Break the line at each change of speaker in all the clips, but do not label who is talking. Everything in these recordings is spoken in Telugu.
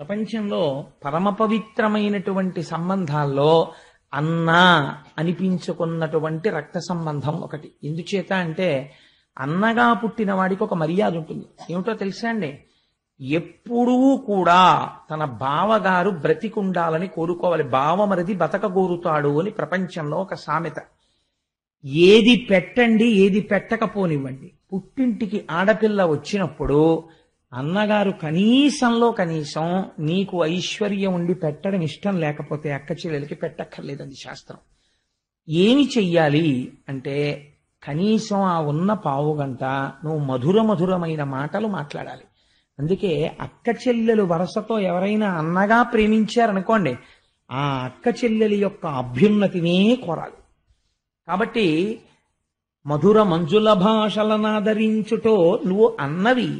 ప్రపంచంలో పరమ పవిత్రమైనటువంటి సంబంధాల్లో అన్న అనిపించుకున్నటువంటి రక్త సంబంధం ఒకటి ఎందుచేత అంటే అన్నగా పుట్టిన వాడికి ఒక మర్యాద ఉంటుంది ఏమిటో తెలుసా అండి ఎప్పుడూ కూడా తన బావగారు బ్రతికుండాలని కోరుకోవాలి బావమరిది బతకగోరుతాడు అని ప్రపంచంలో ఒక సామెత ఏది పెట్టండి ఏది పెట్టకపోనివ్వండి పుట్టింటికి ఆడపిల్ల వచ్చినప్పుడు అన్నగారు కనీసంలో కనీసం నీకు ఐశ్వర్యం ఉండి పెట్టడం ఇష్టం లేకపోతే అక్క చెల్లెలకి పెట్టక్కర్లేదండి శాస్త్రం ఏమి చెయ్యాలి అంటే కనీసం ఆ ఉన్న పావు గంట నువ్వు మధుర మధురమైన మాటలు మాట్లాడాలి అందుకే అక్క చెల్లెలు వరసతో ఎవరైనా అన్నగా ప్రేమించారనుకోండి ఆ అక్క చెల్లెలి యొక్క అభ్యున్నతినే కోరాలి కాబట్టి మధుర మంజుల భాషలనాదరించుటో నువ్వు అన్నవి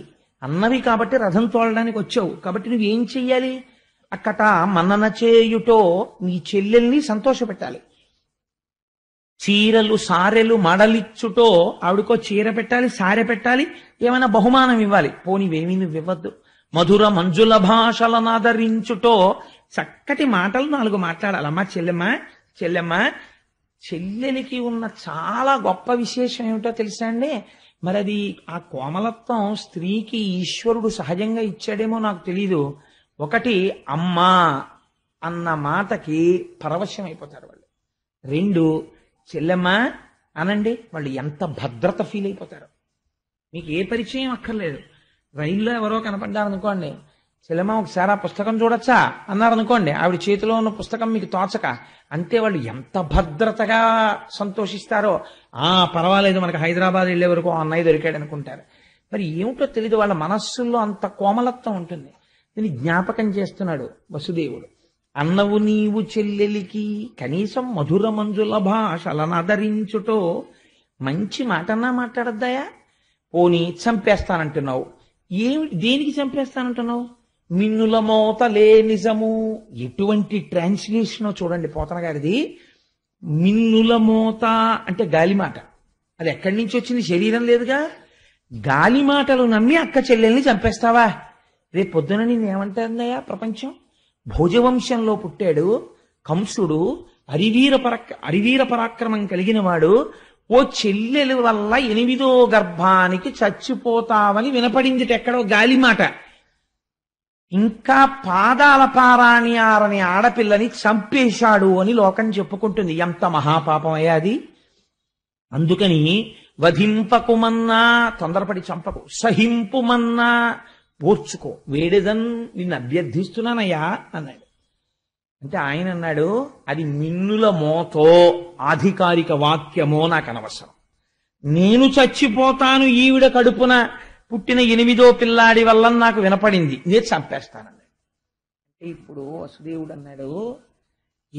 అన్నవి కాబట్టి రథం తోలడానికి వచ్చావు కాబట్టి నువ్వేం చెయ్యాలి అక్కట మన్నన చేయుటో నీ చెల్లెల్ని సంతోషపెట్టాలి చీరలు సారెలు మడలిచ్చుటో ఆవిడకో చీర పెట్టాలి సారె పెట్టాలి ఏమైనా బహుమానం ఇవ్వాలి పోనీవేమీ నువ్వు ఇవ్వద్దు మధుర మంజుల భాషలనాదరించుటో చక్కటి మాటలు నాలుగు మాట్లాడాలి అమ్మా చెల్లెమ్మ చెల్లెమ్మ చెల్లెలికి ఉన్న చాలా గొప్ప విశేషం ఏమిటో తెలుసా అండి మరి అది ఆ కోమలత్వం స్త్రీకి ఈశ్వరుడు సహజంగా ఇచ్చాడేమో నాకు తెలీదు ఒకటి అమ్మా అన్న మాటకి పరవశ్యం అయిపోతారు వాళ్ళు రెండు చెల్లెమ్మ అనండి వాళ్ళు ఎంత భద్రత ఫీల్ అయిపోతారు మీకు ఏ పరిచయం అక్కర్లేదు రైల్లో ఎవరో కనపడ్డారనుకోండి చెల్లెమ్మ ఒకసారి ఆ పుస్తకం చూడొచ్చా అన్నారనుకోండి ఆవిడ చేతిలో ఉన్న పుస్తకం మీకు తోచక అంతే వాళ్ళు ఎంత భద్రతగా సంతోషిస్తారో ఆ పర్వాలేదు మనకు హైదరాబాద్ వెళ్ళే వరకు అన్నయ్య దొరికాడు అనుకుంటారు మరి ఏమిటో తెలియదు వాళ్ళ మనస్సుల్లో అంత కోమలత్వం ఉంటుంది దీన్ని జ్ఞాపకం చేస్తున్నాడు వసుదేవుడు అన్నవు నీవు చెల్లెలికి కనీసం మధుర మంజుల భాషలనదరించుటో మంచి మాటన్నా మాట్లాడద్దాయా పోనీ చంపేస్తానంటున్నావు ఏమి దేనికి చంపేస్తానంటున్నావు మిన్నుల లే నిజము ఎటువంటి ట్రాన్స్లేషన్ చూడండి పోతన గారిది మిన్నుల మోత అంటే గాలిమాట అది ఎక్కడి నుంచి వచ్చింది శరీరం లేదుగా గాలిమాటలు నమ్మి అక్క చెల్లెల్ని చంపేస్తావా రేపు పొద్దున నేను ఏమంటుందయ్యా ప్రపంచం భోజవంశంలో పుట్టాడు కంసుడు అరివీర పరక్ అరివీర పరాక్రమం కలిగిన వాడు ఓ చెల్లెలు వల్ల ఎనిమిదో గర్భానికి చచ్చిపోతావని వినపడింది ఎక్కడో గాలిమాట ఇంకా పాదాల పారాణ్యారని ఆడపిల్లని చంపేశాడు అని లోకం చెప్పుకుంటుంది ఎంత మహాపాపమయ్యా అది అందుకని వధింపకుమన్నా తొందరపడి చంపకు సహింపుమన్నా పోర్చుకో వేడేదన్ నిన్ను అభ్యర్థిస్తున్నానయ్యా అన్నాడు అంటే ఆయన అన్నాడు అది మిన్నుల మోతో ఆధికారిక వాక్యమో నాకు అనవసరం నేను చచ్చిపోతాను ఈవిడ కడుపున పుట్టిన ఎనిమిదో పిల్లాడి వల్ల నాకు వినపడింది నేను చంపేస్తానండి ఇప్పుడు వసుదేవుడు అన్నాడు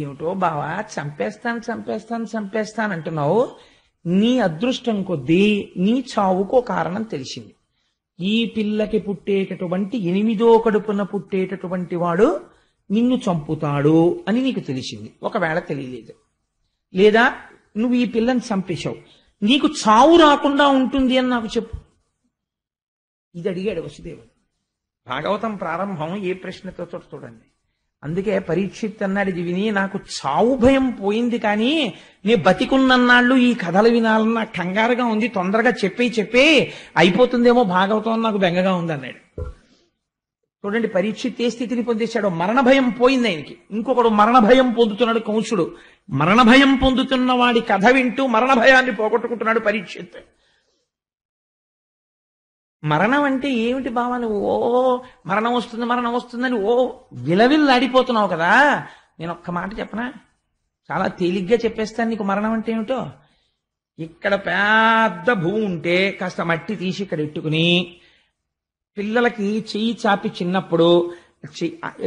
ఏమిటో బావా చంపేస్తాను చంపేస్తాను చంపేస్తాను అంటున్నావు నీ అదృష్టం కొద్దీ నీ చావుకో కారణం తెలిసింది ఈ పిల్లకి పుట్టేటటువంటి ఎనిమిదో కడుపున పుట్టేటటువంటి వాడు నిన్ను చంపుతాడు అని నీకు తెలిసింది ఒకవేళ తెలియలేదు లేదా నువ్వు ఈ పిల్లని చంపేశావు నీకు చావు రాకుండా ఉంటుంది అని నాకు చెప్పు ఇది అడిగాడు వసుదేవుడు భాగవతం ప్రారంభం ఏ ప్రశ్నతో చూడండి అందుకే పరీక్షిత్ అన్నాడు ఇది విని నాకు చావు భయం పోయింది కానీ నీ బతికున్నన్నాళ్ళు ఈ కథలు నాకు కంగారుగా ఉంది తొందరగా చెప్పే చెప్పే అయిపోతుందేమో భాగవతం నాకు బెంగగా ఉంది అన్నాడు చూడండి పరీక్షిత్ ఏ స్థితిని పొందేశాడు మరణ భయం పోయింది ఆయనకి ఇంకొకడు మరణ భయం పొందుతున్నాడు కంసుడు మరణ భయం పొందుతున్న వాడి కథ వింటూ మరణ భయాన్ని పోగొట్టుకుంటున్నాడు పరీక్షిత్ మరణం అంటే ఏమిటి భావాలు ఓ మరణం వస్తుంది మరణం వస్తుందని ఓ విలవిల్లాడిపోతున్నావు కదా నేను ఒక్క మాట చెప్పనా చాలా తేలిగ్గా చెప్పేస్తాను నీకు మరణం అంటే ఏమిటో ఇక్కడ పెద్ద భూమి ఉంటే కాస్త మట్టి తీసి ఇక్కడ ఇట్టుకుని పిల్లలకి చెయ్యి చాపి చిన్నప్పుడు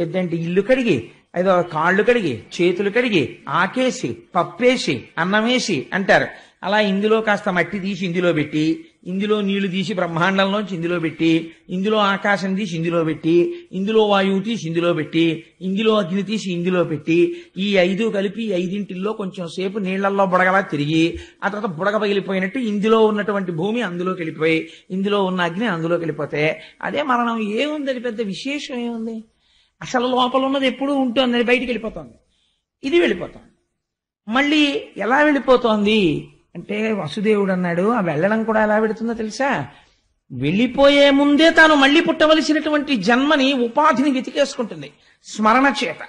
ఏంటంటే ఇల్లు కడిగి ఏదో కాళ్ళు కడిగి చేతులు కడిగి ఆకేసి పప్పేసి అన్నం వేసి అంటారు అలా ఇందులో కాస్త మట్టి తీసి ఇందులో పెట్టి ఇందులో నీళ్లు తీసి బ్రహ్మాండంలోంచి ఇందులో పెట్టి ఇందులో ఆకాశం తీసి ఇందులో పెట్టి ఇందులో వాయువు తీసి ఇందులో పెట్టి ఇందులో అగ్ని తీసి ఇందులో పెట్టి ఈ ఐదు కలిపి ఐదింటిల్లో కొంచెం సేపు నీళ్లలో బుడగలా తిరిగి ఆ తర్వాత బుడగ పగిలిపోయినట్టు ఇందులో ఉన్నటువంటి భూమి అందులో కలిపిపోయి ఇందులో ఉన్న అగ్ని అందులో వెళ్ళిపోతే అదే మరణం ఏముందని పెద్ద విశేషం ఏముంది అసలు లోపల ఉన్నది ఎప్పుడూ ఉంటుంది బయటికి వెళ్ళిపోతుంది ఇది వెళ్ళిపోతుంది మళ్ళీ ఎలా వెళ్ళిపోతోంది అంటే వసుదేవుడు అన్నాడు ఆ వెళ్ళడం కూడా ఎలా పెడుతుందో తెలుసా వెళ్ళిపోయే ముందే తాను మళ్ళీ పుట్టవలసినటువంటి జన్మని ఉపాధిని వెతికేసుకుంటుంది స్మరణ చేత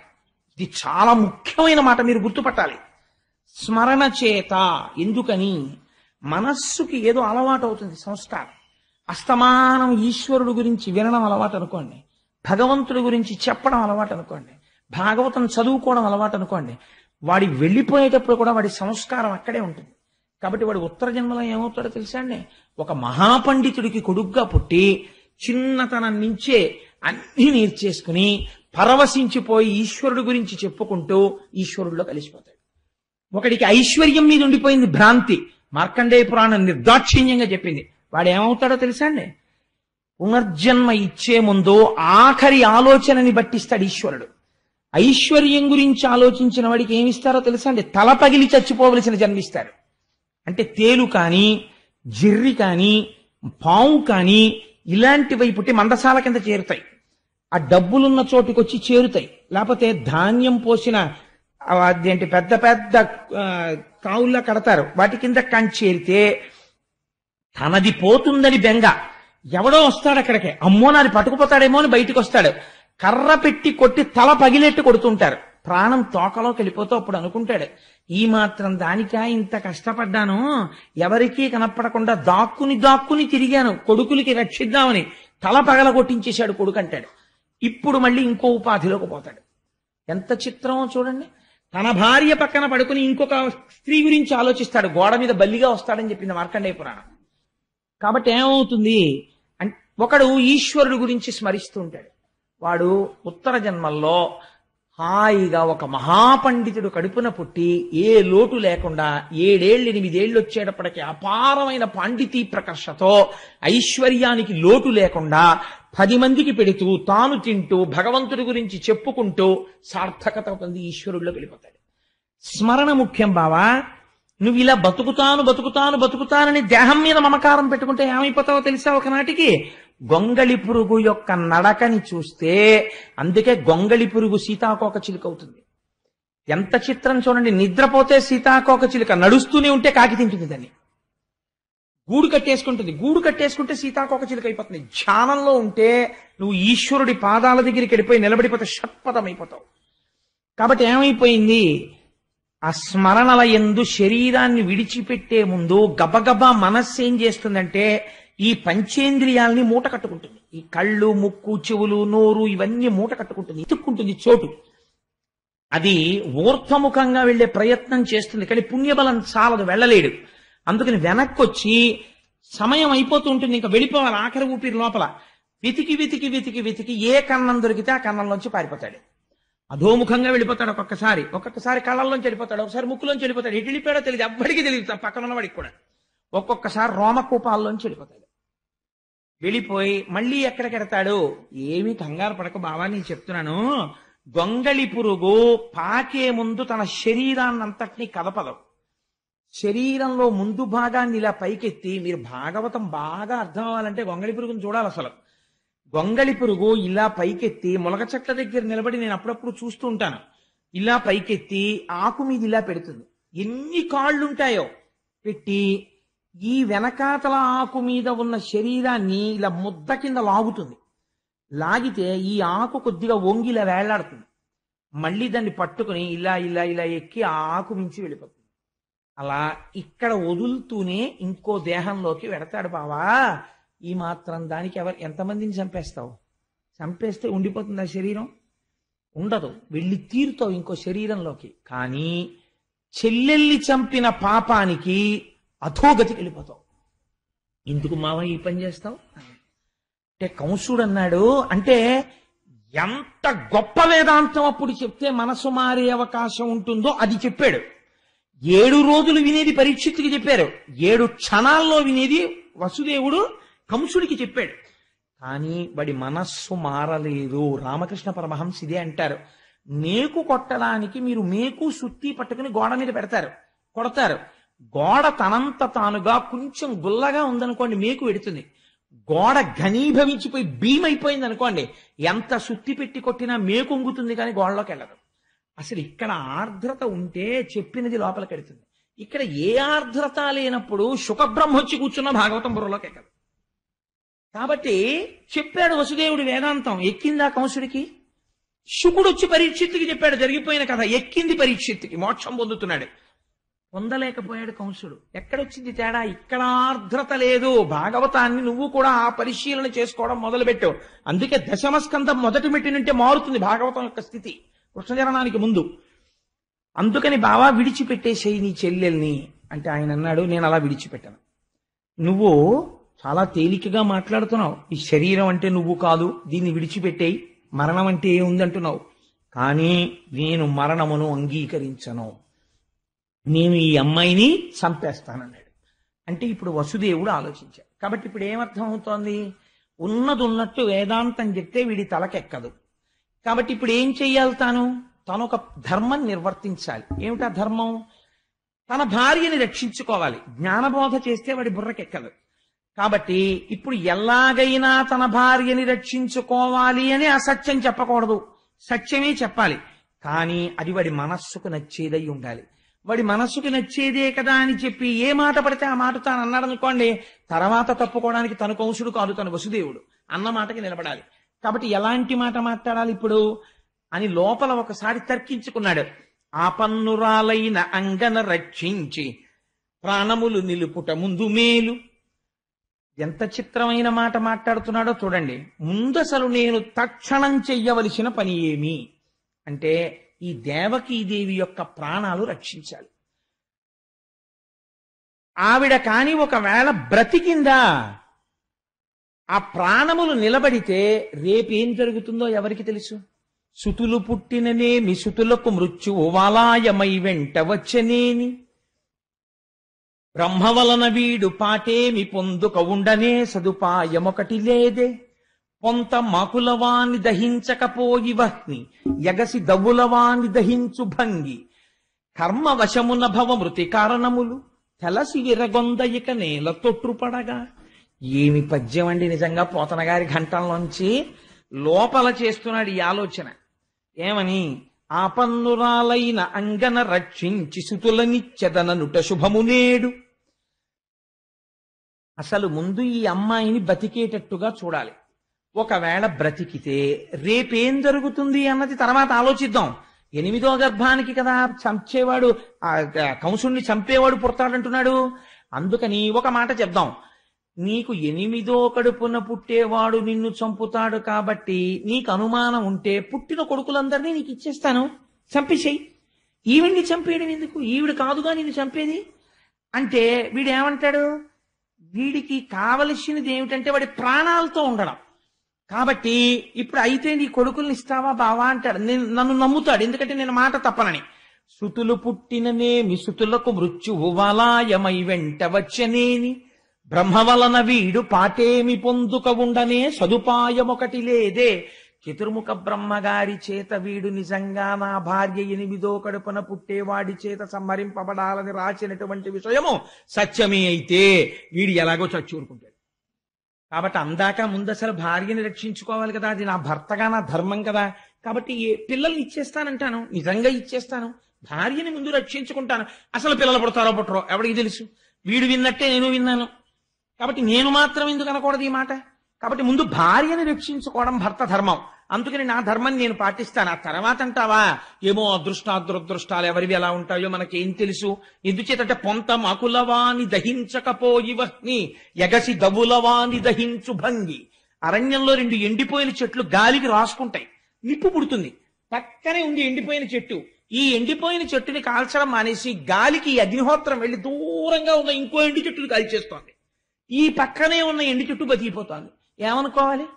ఇది చాలా ముఖ్యమైన మాట మీరు గుర్తుపట్టాలి స్మరణ చేత ఎందుకని మనస్సుకి ఏదో అలవాటు అవుతుంది సంస్కారం అస్తమానం ఈశ్వరుడు గురించి వినడం అలవాటు అనుకోండి భగవంతుడి గురించి చెప్పడం అలవాటు అనుకోండి భాగవతం చదువుకోవడం అలవాటు అనుకోండి వాడి వెళ్ళిపోయేటప్పుడు కూడా వాడి సంస్కారం అక్కడే ఉంటుంది కాబట్టి వాడు ఉత్తర జన్మలో ఏమవుతాడో తెలుసా అండి ఒక మహాపండితుడికి కొడుగ్గా పుట్టి చిన్నతనం నుంచే అన్ని నేర్చేసుకుని పరవశించిపోయి ఈశ్వరుడు గురించి చెప్పుకుంటూ ఈశ్వరుడిలో కలిసిపోతాడు ఒకడికి ఐశ్వర్యం మీద ఉండిపోయింది భ్రాంతి మార్కండేయ పురాణం నిర్దాక్షిణ్యంగా చెప్పింది వాడు ఏమవుతాడో తెలుసా అండి పునర్జన్మ ఇచ్చే ముందు ఆఖరి ఆలోచనని బట్టిస్తాడు ఈశ్వరుడు ఐశ్వర్యం గురించి ఆలోచించిన వాడికి ఏమిస్తారో తెలుసా అండి తల పగిలి చచ్చిపోవలసిన జన్మిస్తారు అంటే తేలు కానీ జిర్రి కానీ పాము కానీ ఇలాంటి వైపుటి మందసాల కింద చేరుతాయి ఆ డబ్బులున్న చోటుకొచ్చి చేరుతాయి లేకపోతే ధాన్యం పోసిన అదేంటి పెద్ద పెద్ద కావుల్లో కడతారు వాటి కింద కంచి చేరితే తనది పోతుందని బెంగ ఎవడో వస్తాడు అక్కడికి అమ్మో నాది పట్టుకుపోతాడేమో అని బయటికి వస్తాడు కర్ర పెట్టి కొట్టి తల పగిలేట్టు కొడుతుంటారు ప్రాణం తోకలోకి వెళ్ళిపోతూ అప్పుడు అనుకుంటాడు ఈ మాత్రం దానికా ఇంత కష్టపడ్డాను ఎవరికీ కనపడకుండా దాక్కుని దాక్కుని తిరిగాను కొడుకులకి రక్షిద్దామని తల పగల కొట్టించేశాడు కొడుకు అంటాడు ఇప్పుడు మళ్ళీ ఇంకో ఉపాధిలోకి పోతాడు ఎంత చిత్రమో చూడండి తన భార్య పక్కన పడుకుని ఇంకొక స్త్రీ గురించి ఆలోచిస్తాడు గోడ మీద బల్లిగా వస్తాడని చెప్పింది మార్కండే పురాణం కాబట్టి ఏమవుతుంది ఒకడు ఈశ్వరుడు గురించి స్మరిస్తూ ఉంటాడు వాడు ఉత్తర జన్మల్లో హాయిగా ఒక మహాపండితుడు కడుపున పుట్టి ఏ లోటు లేకుండా ఏడేళ్ళు ఎనిమిదేళ్ళు వచ్చేటప్పటికి అపారమైన పాండితీ ప్రకర్షతో ఐశ్వర్యానికి లోటు లేకుండా పది మందికి పెడుతూ తాను తింటూ భగవంతుడి గురించి చెప్పుకుంటూ సార్థకత పొంది ఈశ్వరుల్లో వెళ్ళిపోతాడు స్మరణ ముఖ్యం బావా నువ్వు ఇలా బతుకుతాను బతుకుతాను బతుకుతానని దేహం మీద మమకారం పెట్టుకుంటే ఏమైపోతావో తెలుసా ఒకనాటికి గొంగళి పురుగు యొక్క నడకని చూస్తే అందుకే గొంగళి పురుగు సీతాకోక చిలుక అవుతుంది ఎంత చిత్రం చూడండి నిద్రపోతే సీతాకోక చిలుక నడుస్తూనే ఉంటే కాకి తింటుంది దాన్ని గూడు కట్టేసుకుంటుంది గూడు కట్టేసుకుంటే సీతాకోక చిలుక అయిపోతుంది ధ్యానంలో ఉంటే నువ్వు ఈశ్వరుడి పాదాల దగ్గరికి వెళ్ళిపోయి నిలబడిపోతే అయిపోతావు కాబట్టి ఏమైపోయింది ఆ స్మరణల ఎందు శరీరాన్ని విడిచిపెట్టే ముందు గబగబా మనస్సు ఏం చేస్తుందంటే ఈ పంచేంద్రియాల్ని మూట కట్టుకుంటుంది ఈ కళ్ళు ముక్కు చెవులు నోరు ఇవన్నీ మూట కట్టుకుంటుంది ఇతుక్కుంటుంది చోటు అది ఊర్ధముఖంగా వెళ్లే ప్రయత్నం చేస్తుంది కానీ పుణ్యబలం చాలదు వెళ్ళలేడు అందుకని వెనక్కి వచ్చి సమయం అయిపోతూ ఉంటుంది ఇంకా వెళ్ళిపోవాలి ఆఖరి ఊపిరి లోపల వెతికి వెతికి వెతికి వెతికి ఏ కన్నం దొరికితే ఆ కన్నంలోంచి పారిపోతాడు అధోముఖంగా వెళ్ళిపోతాడు ఒక్కొక్కసారి ఒక్కొక్కసారి కళ్ళల్లోంచి వెళ్ళిపోతాడు ఒకసారి ముక్కులోంచి వెళ్ళిపోతాడు ఎటు వెళ్ళిపోయాడో తెలియదు ఎవ్వడికి తెలియదు పక్కన ఉన్నవాడికి కూడా ఒక్కొక్కసారి రోమకూపాల్లోంచి వెళ్ళిపోతాడు వెళ్ళిపోయి మళ్ళీ ఎక్కడికెడతాడు ఏమీ కంగారు పడక బావా నేను చెప్తున్నాను గొంగళి పురుగు పాకే ముందు తన శరీరాన్నంతటినీ కదపదు శరీరంలో ముందు భాగాన్ని ఇలా పైకెత్తి మీరు భాగవతం బాగా అర్థం అవ్వాలంటే గొంగళి పురుగును చూడాలి అసలు గొంగళి పురుగు ఇలా పైకెత్తి మొలక చెట్ల దగ్గర నిలబడి నేను అప్పుడప్పుడు చూస్తూ ఉంటాను ఇలా పైకెత్తి ఆకు మీద ఇలా పెడుతుంది ఎన్ని కాళ్ళుంటాయో పెట్టి ఈ వెనకాతల ఆకు మీద ఉన్న శరీరాన్ని ఇలా ముద్ద కింద లాగుతుంది లాగితే ఈ ఆకు కొద్దిగా వంగి ఇలా వేలాడుతుంది మళ్ళీ దాన్ని పట్టుకుని ఇలా ఇలా ఇలా ఎక్కి ఆ ఆకు మించి వెళ్ళిపోతుంది అలా ఇక్కడ వదులుతూనే ఇంకో దేహంలోకి వెడతాడు బావా ఈ మాత్రం దానికి ఎవరు ఎంతమందిని చంపేస్తావు చంపేస్తే ఉండిపోతుంది ఆ శరీరం ఉండదు వెళ్ళి తీరుతావు ఇంకో శరీరంలోకి కానీ చెల్లెల్లి చంపిన పాపానికి అధోగతికి వెళ్ళిపోతాం ఇందుకు మావ ఈ పని చేస్తావు అంటే కంసుడు అన్నాడు అంటే ఎంత గొప్ప వేదాంతం అప్పుడు చెప్తే మనసు మారే అవకాశం ఉంటుందో అది చెప్పాడు ఏడు రోజులు వినేది పరీక్షిత్తుకి చెప్పారు ఏడు క్షణాల్లో వినేది వసుదేవుడు కంసుడికి చెప్పాడు కానీ వాడి మనస్సు మారలేదు రామకృష్ణ పరమహంస ఇదే అంటారు మేకు కొట్టడానికి మీరు మేకు సుత్తి పట్టుకుని గోడ మీద పెడతారు కొడతారు గోడ తనంత తానుగా కొంచెం గుల్లగా ఉందనుకోండి మీకు పెడుతుంది గోడ ఘనీభవించిపోయి భీమైపోయింది అనుకోండి ఎంత సుత్తి పెట్టి కొట్టినా మేకు ఉంగుతుంది కానీ గోడలోకి వెళ్ళదు అసలు ఇక్కడ ఆర్ద్రత ఉంటే చెప్పినది లోపలికి వెళుతుంది ఇక్కడ ఏ ఆర్ద్రత లేనప్పుడు సుఖబ్రహ్మ వచ్చి కూర్చున్న భాగవతం బుర్రలోకి ఎక్కదు కాబట్టి చెప్పాడు వసుదేవుడు వేదాంతం ఎక్కిందా కంసుడికి శుకుడు వచ్చి పరీక్షిత్తుకి చెప్పాడు జరిగిపోయిన కథ ఎక్కింది పరీక్షిత్తుకి మోక్షం పొందుతున్నాడు పొందలేకపోయాడు కంసుడు ఎక్కడొచ్చింది తేడా ఇక్కడ ఆర్ద్రత లేదు భాగవతాన్ని నువ్వు కూడా ఆ పరిశీలన చేసుకోవడం మొదలుపెట్టావు అందుకే దశమస్కంధం మొదటి మెట్టి నుంటే మారుతుంది భాగవతం యొక్క స్థితి కృష్ణచరణానికి ముందు అందుకని బావా విడిచిపెట్టేసేయి నీ చెల్లెల్ని అంటే ఆయన అన్నాడు నేను అలా విడిచిపెట్టాను నువ్వు చాలా తేలికగా మాట్లాడుతున్నావు ఈ శరీరం అంటే నువ్వు కాదు దీన్ని విడిచిపెట్టేయి మరణం అంటే ఏముందంటున్నావు కానీ నేను మరణమును అంగీకరించను నేను ఈ అమ్మాయిని చంపేస్తానన్నాడు అంటే ఇప్పుడు వసుదేవుడు ఆలోచించాడు కాబట్టి ఇప్పుడు ఏమర్థం అవుతోంది ఉన్నది ఉన్నట్టు వేదాంతం చెప్తే వీడి తలకెక్కదు కాబట్టి ఇప్పుడు ఏం చెయ్యాలి తాను తను ఒక ధర్మం నిర్వర్తించాలి ఏమిటా ధర్మం తన భార్యని రక్షించుకోవాలి జ్ఞానబోధ చేస్తే వాడి బుర్రకెక్కదు కాబట్టి ఇప్పుడు ఎలాగైనా తన భార్యని రక్షించుకోవాలి అని అసత్యం చెప్పకూడదు సత్యమే చెప్పాలి కానీ అది వాడి మనస్సుకు నచ్చేదై ఉండాలి వాడి మనస్సుకి నచ్చేదే కదా అని చెప్పి ఏ మాట పడితే ఆ మాట తాను అన్నాడు అనుకోండి తర్వాత తప్పుకోవడానికి తను కంసుడు కాదు తను వసుదేవుడు అన్న మాటకి నిలబడాలి కాబట్టి ఎలాంటి మాట మాట్లాడాలి ఇప్పుడు అని లోపల ఒకసారి తర్కించుకున్నాడు ఆపన్నురాలైన అంగన రక్షించి ప్రాణములు నిలుపుట ముందు మేలు ఎంత చిత్రమైన మాట మాట్లాడుతున్నాడో చూడండి ముందసలు నేను తక్షణం చెయ్యవలసిన పని ఏమి అంటే ఈ దేవకీదేవి యొక్క ప్రాణాలు రక్షించాలి ఆవిడ కాని ఒకవేళ బ్రతికిందా ఆ ప్రాణములు నిలబడితే రేపేం జరుగుతుందో ఎవరికి తెలుసు సుతులు పుట్టిననేమి సుతులకు మృత్యువు వాలాయమై వెంట వచ్చనేని బ్రహ్మవలన వీడు పాటేమి పొందుక ఉండనే సదుపాయమొకటి లేదే కొంత మాకులవాని దహించకపోయివహ్ని ఎగసి దవులవాన్ని దహించు భంగి కర్మ వశమున భవ మృతి కారణములు తెలసి విరగొంద ఇక నేల తొట్టుపడగా ఏమి పద్యం అండి నిజంగా పోతన గారి లోపల చేస్తున్నాడు ఈ ఆలోచన ఏమని ఆపన్నురాలైన అంగన రక్షించి సుతులనిచ్చెదననుట శుభము నేడు అసలు ముందు ఈ అమ్మాయిని బతికేటట్టుగా చూడాలి ఒకవేళ బ్రతికితే రేపేం జరుగుతుంది అన్నది తర్వాత ఆలోచిద్దాం ఎనిమిదో గర్భానికి కదా చంపేవాడు కంసుణ్ణి చంపేవాడు పుడతాడంటున్నాడు అందుకని ఒక మాట చెప్దాం నీకు ఎనిమిదో కడుపున పుట్టేవాడు నిన్ను చంపుతాడు కాబట్టి నీకు అనుమానం ఉంటే పుట్టిన కొడుకులందరినీ నీకు ఇచ్చేస్తాను చంపేసేయి ఈవిడ్ని చంపేయడం ఎందుకు ఈవిడ కాదుగా నిన్ను చంపేది అంటే వీడేమంటాడు వీడికి కావలసినది ఏమిటంటే వాడి ప్రాణాలతో ఉండడం కాబట్టి ఇప్పుడు అయితే నీ కొడుకుల్ని ఇస్తావా బావా అంటాడు నేను నన్ను నమ్ముతాడు ఎందుకంటే నేను మాట తప్పనని సుతులు పుట్టిననేమి మిసుతులకు మృత్యువు వలాయమై వెంట వచ్చనేని బ్రహ్మవలన వీడు పాటేమి పొందుక ఉండనే సదుపాయమొకటి లేదే చతుర్ముఖ బ్రహ్మగారి చేత వీడు నిజంగా నా భార్య ఎనిమిదో కడుపున పుట్టేవాడి చేత సంహరింపబడాలని రాసినటువంటి విషయము సత్యమే అయితే వీడు ఎలాగో చచ్చూరుకుంటాడు కాబట్టి అందాక ముందు అసలు భార్యని రక్షించుకోవాలి కదా అది నా భర్తగా నా ధర్మం కదా కాబట్టి పిల్లలు ఇచ్చేస్తానంటాను నిజంగా ఇచ్చేస్తాను భార్యని ముందు రక్షించుకుంటాను అసలు పిల్లలు పుడతారో పుట్టరో ఎవడికి తెలుసు వీడు విన్నట్టే నేను విన్నాను కాబట్టి నేను మాత్రం ఎందుకు అనకూడదు ఈ మాట కాబట్టి ముందు భార్యని రక్షించుకోవడం భర్త ధర్మం అందుకని నా ధర్మం నేను పాటిస్తాను ఆ తర్వాత అంటావా ఏమో అదృష్టాదురదృష్టాలు ఎవరివి ఎలా ఉంటాయో మనకేం తెలుసు ఎందుచేతంటే పొంత మాకులవాని దహించకపోయివహ్ని ఎగసి దవులవాని దహించు భంగి అరణ్యంలో రెండు ఎండిపోయిన చెట్లు గాలికి రాసుకుంటాయి నిప్పు పుడుతుంది పక్కనే ఉంది ఎండిపోయిన చెట్టు ఈ ఎండిపోయిన చెట్టుని కాల్చడం మానేసి గాలికి అగ్నిహోత్రం వెళ్లి దూరంగా ఉన్న ఇంకో ఎండి చెట్టుని కాల్చేస్తోంది ఈ పక్కనే ఉన్న ఎండి చెట్టు బతికిపోతోంది ఏమనుకోవాలి